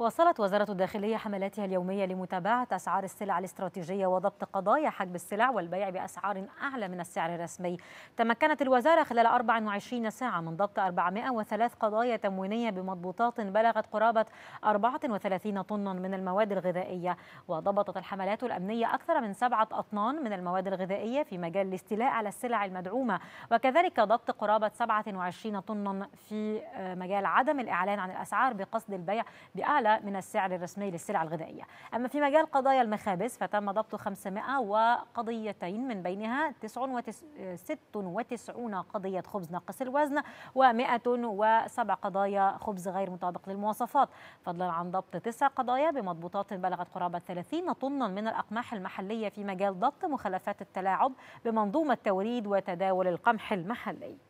واصلت وزارة الداخلية حملاتها اليومية لمتابعة أسعار السلع الاستراتيجية وضبط قضايا حجب السلع والبيع بأسعار أعلى من السعر الرسمي تمكنت الوزارة خلال 24 ساعة من ضبط 403 قضايا تموينية بمضبوطات بلغت قرابة 34 طنا من المواد الغذائية وضبطت الحملات الأمنية أكثر من سبعة أطنان من المواد الغذائية في مجال الاستيلاء على السلع المدعومة وكذلك ضبط قرابة 27 طنا في مجال عدم الإعلان عن الأسعار بقصد البيع بأعلى من السعر الرسمي للسلع الغذائية أما في مجال قضايا المخابز فتم ضبط 500 وقضيتين من بينها 96 قضية خبز ناقص الوزن و107 قضايا خبز غير مطابق للمواصفات فضلا عن ضبط تسع قضايا بمضبوطات بلغت قرابة 30 طنا من الأقماح المحلية في مجال ضبط مخلفات التلاعب بمنظومة توريد وتداول القمح المحلي